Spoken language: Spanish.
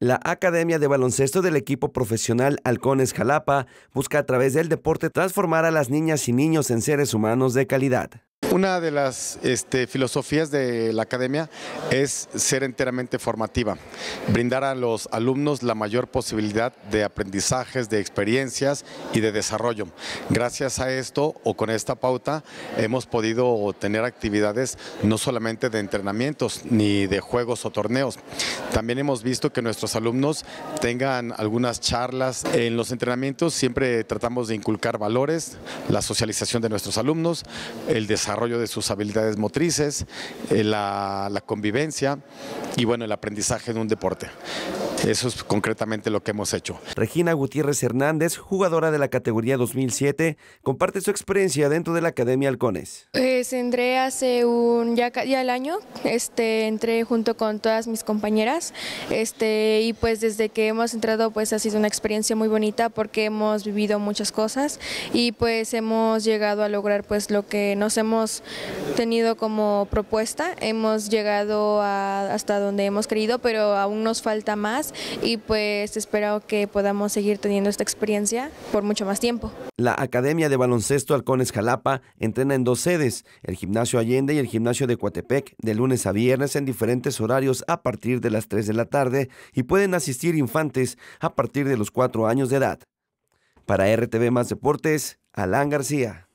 La Academia de Baloncesto del equipo profesional Halcones Jalapa busca a través del deporte transformar a las niñas y niños en seres humanos de calidad. Una de las este, filosofías de la academia es ser enteramente formativa, brindar a los alumnos la mayor posibilidad de aprendizajes, de experiencias y de desarrollo. Gracias a esto o con esta pauta hemos podido tener actividades no solamente de entrenamientos ni de juegos o torneos. También hemos visto que nuestros alumnos tengan algunas charlas. En los entrenamientos siempre tratamos de inculcar valores, la socialización de nuestros alumnos, el desarrollo desarrollo de sus habilidades motrices, eh, la, convivencia y bueno, el aprendizaje de un deporte. Eso es concretamente lo que hemos hecho. Regina Gutiérrez Hernández, jugadora de la categoría 2007, comparte su experiencia dentro de la Academia Halcones. Pues entré hace un ya, ya el año, este, entré junto con todas mis compañeras este, y pues desde que hemos entrado pues ha sido una experiencia muy bonita porque hemos vivido muchas cosas y pues hemos llegado a lograr pues lo que nos hemos tenido como propuesta. Hemos llegado hasta donde hemos creído, pero aún nos falta más y pues espero que podamos seguir teniendo esta experiencia por mucho más tiempo. La Academia de Baloncesto Halcones Jalapa entrena en dos sedes, el Gimnasio Allende y el Gimnasio de Coatepec, de lunes a viernes en diferentes horarios a partir de las 3 de la tarde y pueden asistir infantes a partir de los 4 años de edad. Para RTV Más Deportes, Alan García.